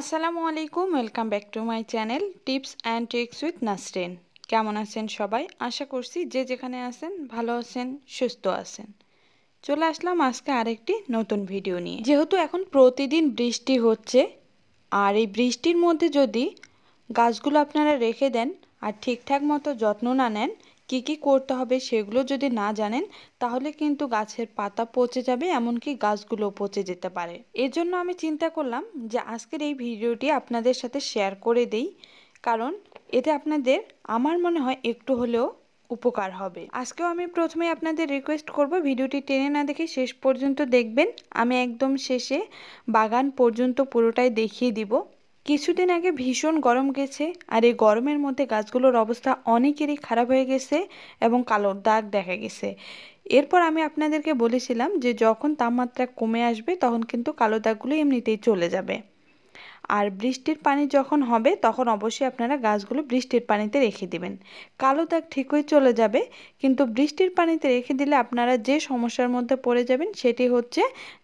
আসসালামু আলাইকুম welcome back to my channel tips and tricks with Nasrin কেমন আছেন সবাই আশা করছি যে যেখানে আছেন ভালো আছেন সুস্থ আছেন চলে আসলাম আজকে আরেকটি নতুন ভিডিও নিয়ে যেহেতু এখন প্রতিদিন বৃষ্টি হচ্ছে আর এই বৃষ্টির মধ্যে যদি গাছগুলো আপনারা রেখে দেন আর ঠিকঠাক মতো যত্ন না নেন কি কি করতে হবে সেগুলো যদি না জানেন তাহলে কিন্তু গাছের পাতা পচে যাবে এমনকি গাছগুলো পচে যেতে পারে এজন্য আমি চিন্তা করলাম যে আজকের এই ভিডিওটি আপনাদের সাথে শেয়ার করে দেই কারণ এতে আপনাদের আমার মনে হয় একটু হলেও উপকার হবে আজকেও আমি প্রথমে আপনাদের রিকোয়েস্ট করব ভিডিওটি টেনে না দেখে শেষ পর্যন্ত দেখবেন আমি একদম শেষে বাগান পর্যন্ত পুরোটাই দেখিয়ে দিব কিছুদিন আগে ভীষণ গরম গেছে আর এই গরমের মধ্যে গাছগুলোর অবস্থা অনেকেরই খারাপ হয়ে গেছে এবং কালোর দাগ দেখা গেছে এরপর আমি আপনাদেরকে বলেছিলাম যে যখন তাপমাত্রা কমে আসবে তখন কিন্তু কালো দাগগুলো এমনিতেই চলে যাবে আর বৃষ্টির পানি যখন হবে তখন অবশ্যই আপনারা গাছগুলো বৃষ্টির পানিতে রেখে দিবেন কালো দাগ ঠিকই চলে যাবে কিন্তু বৃষ্টির পানিতে রেখে দিলে আপনারা যে সমস্যার মধ্যে পড়ে যাবেন সেটি হচ্ছে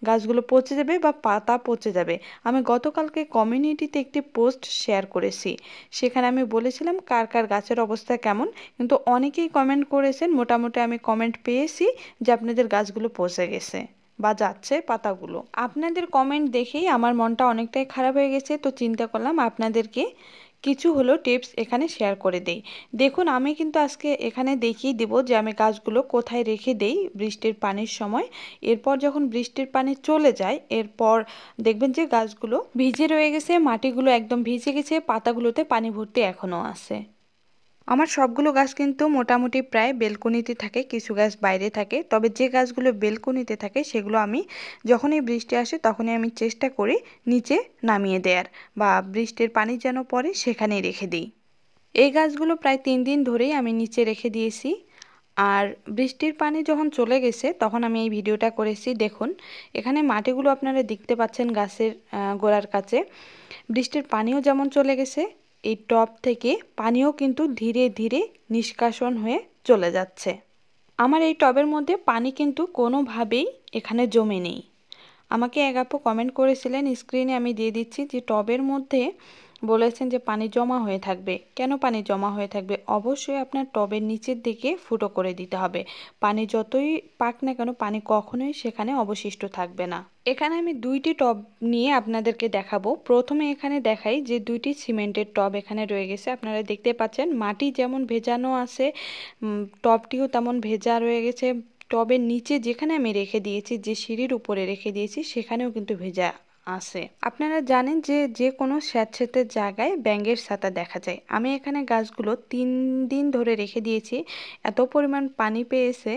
গাছগুলো পচে যাবে বা পাতা পচে যাবে আমি গতকালকে কমিউনিটিতে একটি পোস্ট শেয়ার করেছি সেখানে আমি বলেছিলাম কার কার গাছের অবস্থা কেমন কিন্তু অনেকেই কমেন্ট করেছেন মোটামুটি আমি কমেন্ট পেয়েছি যে আপনাদের গাছগুলো পচে গেছে বা যাচ্ছে পাতাগুলো আপনাদের কমেন্ট দেখেই আমার মনটা অনেকটাই খারাপ হয়ে গেছে তো চিন্তা করলাম আপনাদেরকে কিছু হলো টিপস এখানে শেয়ার করে দেই দেখুন আমি কিন্তু আজকে এখানে দেখিয়ে দেব যে আমি গাছগুলো কোথায় রেখে দেই বৃষ্টির পানির সময় এরপর যখন বৃষ্টির পানি চলে যায় এরপর দেখবেন যে গাছগুলো ভিজে রয়ে গেছে মাটিগুলো একদম ভিজে গেছে পাতাগুলোতে পানি ভর্তি এখনও আছে আমার সবগুলো গাছ কিন্তু মোটামুটি প্রায় বেলকনিতে থাকে কিছু গাছ বাইরে থাকে তবে যে গাছগুলো বেলকনিতে থাকে সেগুলো আমি যখনই বৃষ্টি আসে তখনই আমি চেষ্টা করি নিচে নামিয়ে দেওয়ার বা বৃষ্টির পানি যেন পরে সেখানে রেখে দিই এই গাছগুলো প্রায় তিন দিন ধরেই আমি নিচে রেখে দিয়েছি আর বৃষ্টির পানি যখন চলে গেছে তখন আমি এই ভিডিওটা করেছি দেখুন এখানে মাটিগুলো আপনারা দেখতে পাচ্ছেন গাছের গোড়ার কাছে বৃষ্টির পানিও যেমন চলে গেছে এই টব থেকে পানিও কিন্তু ধীরে ধীরে নিষ্কাশন হয়ে চলে যাচ্ছে আমার এই টবের মধ্যে পানি কিন্তু কোনোভাবেই এখানে জমে নেই আমাকে এক আপু কমেন্ট করেছিলেন স্ক্রিনে আমি দিয়ে দিচ্ছি যে টবের মধ্যে বলেছেন যে পানি জমা হয়ে থাকবে কেন পানি জমা হয়ে থাকবে অবশ্যই আপনার টবের নিচের দিকে ফুটো করে দিতে হবে পানি যতই পাক না কেন পানি কখনোই সেখানে অবশিষ্ট থাকবে না এখানে আমি দুইটি টব নিয়ে আপনাদেরকে দেখাবো প্রথমে এখানে দেখাই যে দুইটি সিমেন্টের টব এখানে রয়ে গেছে আপনারা দেখতে পাচ্ছেন মাটি যেমন ভেজানো আছে টবটিও তেমন ভেজা রয়ে গেছে টবের নিচে যেখানে আমি রেখে দিয়েছি যে সিঁড়ির উপরে রেখে দিয়েছি সেখানেও কিন্তু ভেজা আছে আপনারা জানেন যে যে কোনো স্যাঁতস্যাঁতে জায়গায় ব্যাঙ্গের ছাতা দেখা যায় আমি এখানে গাছগুলো তিন দিন ধরে রেখে দিয়েছি এত পরিমাণ পানি পেয়েছে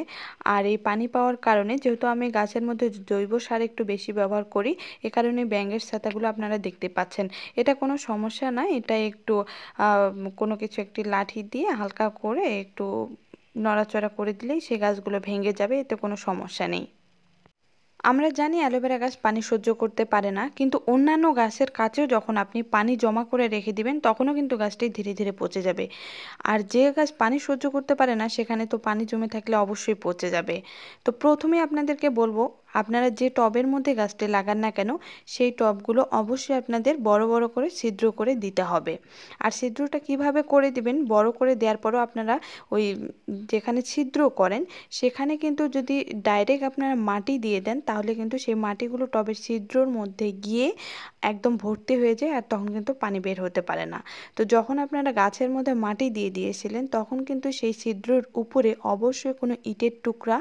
আর এই পানি পাওয়ার কারণে যেহেতু আমি গাছের মধ্যে জৈব সার একটু বেশি ব্যবহার করি এ কারণে ব্যাঙ্গের ছাতাগুলো আপনারা দেখতে পাচ্ছেন এটা কোনো সমস্যা না এটা একটু কোনো কিছু একটি লাঠি দিয়ে হালকা করে একটু নড়াচড়া করে দিলেই সে গাছগুলো ভেঙে যাবে এতে কোনো সমস্যা নেই আমরা জানি অ্যালোভেরা গাছ পানি সহ্য করতে পারে না কিন্তু অন্যান্য গাছের কাছেও যখন আপনি পানি জমা করে রেখে দিবেন তখনও কিন্তু গাছটি ধীরে ধীরে পচে যাবে আর যে গাছ পানি সহ্য করতে পারে না সেখানে তো পানি জমে থাকলে অবশ্যই পচে যাবে তো প্রথমে আপনাদেরকে বলবো আপনারা যে টবের মধ্যে গাছটি লাগান না কেন সেই টবগুলো অবশ্যই আপনাদের বড় বড় করে ছিদ্র করে দিতে হবে আর ছিদ্রটা কিভাবে করে দিবেন বড় করে দেওয়ার পরও আপনারা ওই যেখানে ছিদ্র করেন সেখানে কিন্তু যদি ডাইরেক্ট আপনারা মাটি দিয়ে দেন তাহলে কিন্তু সেই মাটিগুলো টবের ছিদ্রর মধ্যে গিয়ে একদম ভর্তি হয়ে যায় আর তখন কিন্তু পানি বের হতে পারে না তো যখন আপনারা গাছের মধ্যে মাটি দিয়ে দিয়েছিলেন তখন কিন্তু সেই ছিদ্রর উপরে অবশ্যই কোনো ইটের টুকরা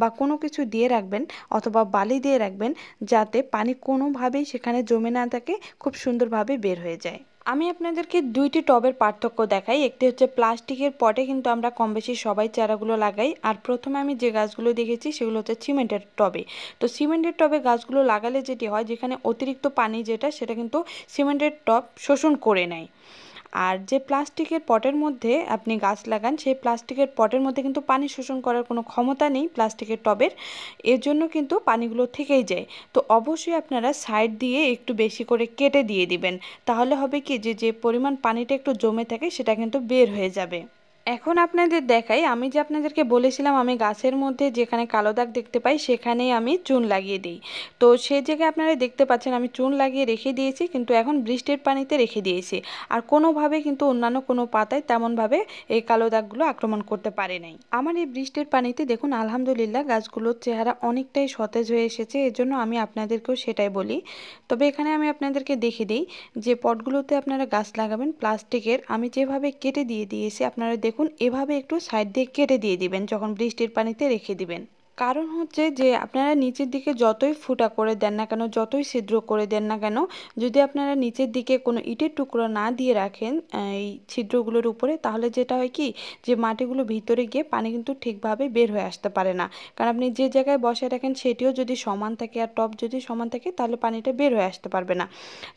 বা কোনো কিছু দিয়ে রাখবেন অথবা বালি দিয়ে রাখবেন যাতে পানি কোনোভাবেই সেখানে জমে না থাকে খুব সুন্দরভাবে বের হয়ে যায় আমি আপনাদেরকে দুইটি টবের পার্থক্য দেখাই একটি হচ্ছে প্লাস্টিকের পটে কিন্তু আমরা কম বেশি সবাই চারাগুলো লাগাই আর প্রথমে আমি যে গাছগুলো দেখেছি সেগুলো হচ্ছে সিমেন্টের টবে তো সিমেন্টের টবে গাছগুলো লাগালে যেটি হয় যেখানে অতিরিক্ত পানি যেটা সেটা কিন্তু সিমেন্টের টব শোষণ করে নেয় আর যে প্লাস্টিকের পটের মধ্যে আপনি গাছ লাগান সেই প্লাস্টিকের পটের মধ্যে কিন্তু পানি শোষণ করার কোনো ক্ষমতা নেই প্লাস্টিকের টবের এর জন্য কিন্তু পানিগুলো থেকেই যায় তো অবশ্যই আপনারা সাইড দিয়ে একটু বেশি করে কেটে দিয়ে দিবেন তাহলে হবে কি যে যে পরিমাণ পানিটা একটু জমে থাকে সেটা কিন্তু বের হয়ে যাবে এখন আপনাদের দেখাই আমি যে আপনাদেরকে বলেছিলাম আমি গাছের মধ্যে যেখানে কালো দাগ দেখতে পাই সেখানেই আমি চুন লাগিয়ে দিই তো সে জায়গায় আপনারা দেখতে পাচ্ছেন আমি চুন লাগিয়ে রেখে দিয়েছি কিন্তু এখন বৃষ্টির পানিতে রেখে দিয়েছি আর কোনোভাবে কিন্তু অন্যান্য কোনো পাতায় তেমনভাবে এই কালো দাগগুলো আক্রমণ করতে পারে নাই আমার এই বৃষ্টির পানিতে দেখুন আলহামদুলিল্লাহ গাছগুলোর চেহারা অনেকটাই সতেজ হয়ে এসেছে এজন্য আমি আপনাদেরকেও সেটাই বলি তবে এখানে আমি আপনাদেরকে দেখে দিই যে পটগুলোতে আপনারা গাছ লাগাবেন প্লাস্টিকের আমি যেভাবে কেটে দিয়ে দিয়েছি আপনারা দেখুন এভাবে একটু সাইড দিয়ে কেটে দিয়ে দিবেন যখন বৃষ্টির পানিতে রেখে দিবেন কারণ হচ্ছে যে আপনারা নিচের দিকে যতই ফুটা করে দেন না কেন যতই ছিদ্র করে দেন না কেন যদি আপনারা নিচের দিকে কোনো ইটের টুকরো না দিয়ে রাখেন এই ছিদ্রগুলোর উপরে তাহলে যেটা হয় কি যে মাটিগুলো ভিতরে গিয়ে পানি কিন্তু ঠিকভাবে বের হয়ে আসতে পারে না কারণ আপনি যে জায়গায় বসে রাখেন সেটিও যদি সমান থাকে আর টপ যদি সমান থাকে তাহলে পানিটা বের হয়ে আসতে পারবে না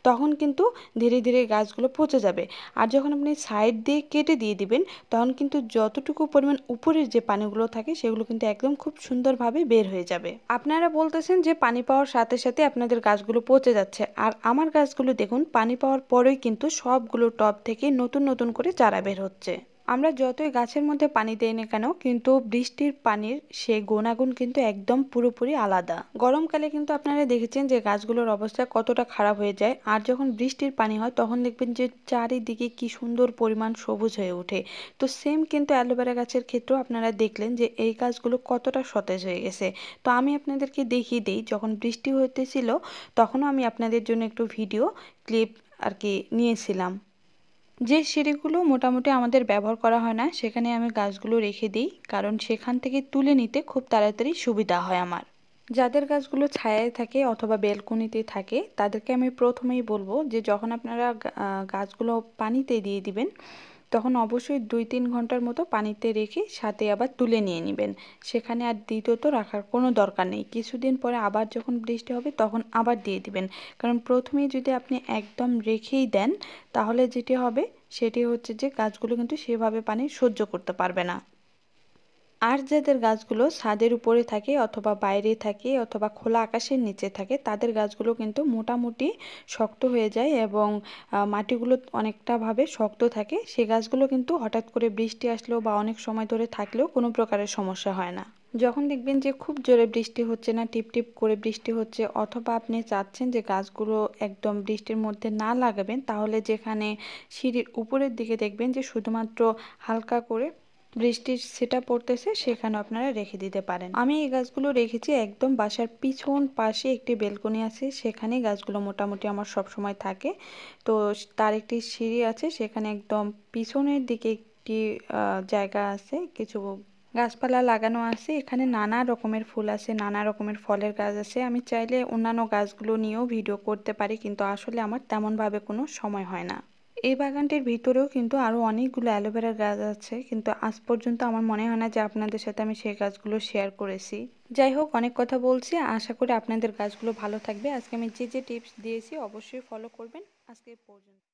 তখন কিন্তু ধীরে ধীরে গাছগুলো পচে যাবে আর যখন আপনি সাইড দিয়ে কেটে দিয়ে দিবেন তখন কিন্তু যতটুকু পরিমাণ উপরের যে পানিগুলো থাকে সেগুলো কিন্তু একদম খুব সুন্দর সুন্দরভাবে বের হয়ে যাবে আপনারা বলতেছেন যে পানি পাওয়ার সাথে সাথে আপনাদের গাছগুলো পচে যাচ্ছে আর আমার গাছগুলো দেখুন পানি পাওয়ার পরেই কিন্তু সবগুলো টব থেকে নতুন নতুন করে চারা বের হচ্ছে আমরা যতই গাছের মধ্যে পানি দেই না কেন কিন্তু বৃষ্টির পানির সে গুণাগুণ কিন্তু একদম পুরোপুরি আলাদা গরমকালে কিন্তু আপনারা দেখেছেন যে গাছগুলোর অবস্থা কতটা খারাপ হয়ে যায় আর যখন বৃষ্টির পানি হয় তখন দেখবেন যে চারিদিকে কি সুন্দর পরিমাণ সবুজ হয়ে ওঠে তো সেম কিন্তু অ্যালোভেরা গাছের ক্ষেত্রেও আপনারা দেখলেন যে এই গাছগুলো কতটা সতেজ হয়ে গেছে তো আমি আপনাদেরকে দেখিয়ে দিই যখন বৃষ্টি হতেছিল তখনও আমি আপনাদের জন্য একটু ভিডিও ক্লিপ আর কি নিয়েছিলাম যে সিঁড়িগুলো মোটামুটি আমাদের ব্যবহার করা হয় না সেখানে আমি গাছগুলো রেখে দিই কারণ সেখান থেকে তুলে নিতে খুব তাড়াতাড়ি সুবিধা হয় আমার যাদের গাছগুলো ছায়ায় থাকে অথবা বেলকুনিতে থাকে তাদেরকে আমি প্রথমেই বলবো যে যখন আপনারা গাছগুলো পানিতে দিয়ে দিবেন তখন অবশ্যই দুই তিন ঘন্টার মতো পানিতে রেখে সাথে আবার তুলে নিয়ে নেবেন সেখানে আর দ্বিতীয়ত রাখার কোনো দরকার নেই কিছুদিন পরে আবার যখন বৃষ্টি হবে তখন আবার দিয়ে দিবেন কারণ প্রথমে যদি আপনি একদম রেখেই দেন তাহলে যেটি হবে সেটি হচ্ছে যে গাছগুলো কিন্তু সেভাবে পানি সহ্য করতে পারবে না আর যাদের গাছগুলো ছাদের উপরে থাকে অথবা বাইরে থাকে অথবা খোলা আকাশের নিচে থাকে তাদের গাছগুলো কিন্তু মোটামুটি শক্ত হয়ে যায় এবং মাটিগুলো অনেকটাভাবে শক্ত থাকে সে গাছগুলো কিন্তু হঠাৎ করে বৃষ্টি আসলেও বা অনেক সময় ধরে থাকলেও কোনো প্রকারের সমস্যা হয় না যখন দেখবেন যে খুব জোরে বৃষ্টি হচ্ছে না টিপটিপ করে বৃষ্টি হচ্ছে অথবা আপনি চাচ্ছেন যে গাছগুলো একদম বৃষ্টির মধ্যে না লাগাবেন তাহলে যেখানে সিঁড়ির উপরের দিকে দেখবেন যে শুধুমাত্র হালকা করে বৃষ্টির সেটা পড়তেছে সেখানে আপনারা রেখে দিতে পারেন আমি এই গাছগুলো রেখেছি একদম বাসার পিছন পাশে একটি বেলকনি আছে সেখানে গাছগুলো মোটামুটি আমার সব সময় থাকে তো তার একটি সিঁড়ি আছে সেখানে একদম পিছনের দিকে একটি জায়গা আছে কিছু গাছপালা লাগানো আছে এখানে নানা রকমের ফুল আছে নানা রকমের ফলের গাছ আছে আমি চাইলে অন্যান্য গাছগুলো নিয়েও ভিডিও করতে পারি কিন্তু আসলে আমার তেমনভাবে কোনো সময় হয় না এই বাগানটির ভিতরেও কিন্তু আরও অনেকগুলো অ্যালোভেরা গাছ আছে কিন্তু আজ পর্যন্ত আমার মনে হয় না যে আপনাদের সাথে আমি সেই গাছগুলো শেয়ার করেছি যাই হোক অনেক কথা বলছি আশা করি আপনাদের গাছগুলো ভালো থাকবে আজকে আমি যে যে টিপস দিয়েছি অবশ্যই ফলো করবেন আজকে পর্যন্ত